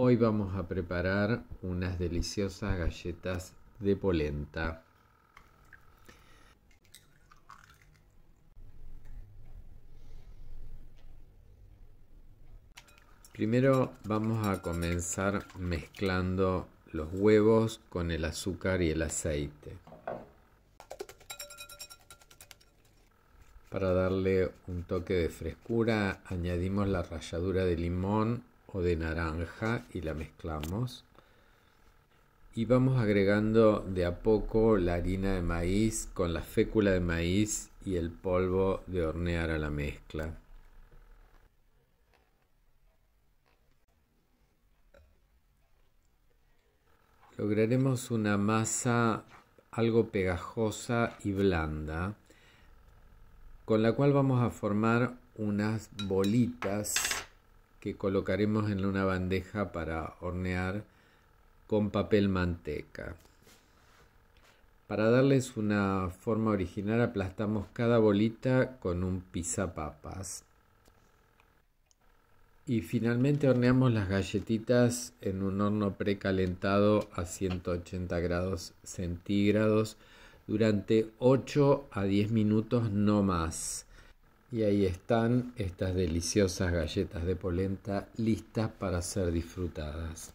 Hoy vamos a preparar unas deliciosas galletas de polenta. Primero vamos a comenzar mezclando los huevos con el azúcar y el aceite. Para darle un toque de frescura añadimos la ralladura de limón o de naranja y la mezclamos. Y vamos agregando de a poco la harina de maíz con la fécula de maíz y el polvo de hornear a la mezcla. Lograremos una masa algo pegajosa y blanda, con la cual vamos a formar unas bolitas que colocaremos en una bandeja para hornear con papel manteca. Para darles una forma original aplastamos cada bolita con un pisapapas Y finalmente horneamos las galletitas en un horno precalentado a 180 grados centígrados durante 8 a 10 minutos no más. Y ahí están estas deliciosas galletas de polenta listas para ser disfrutadas.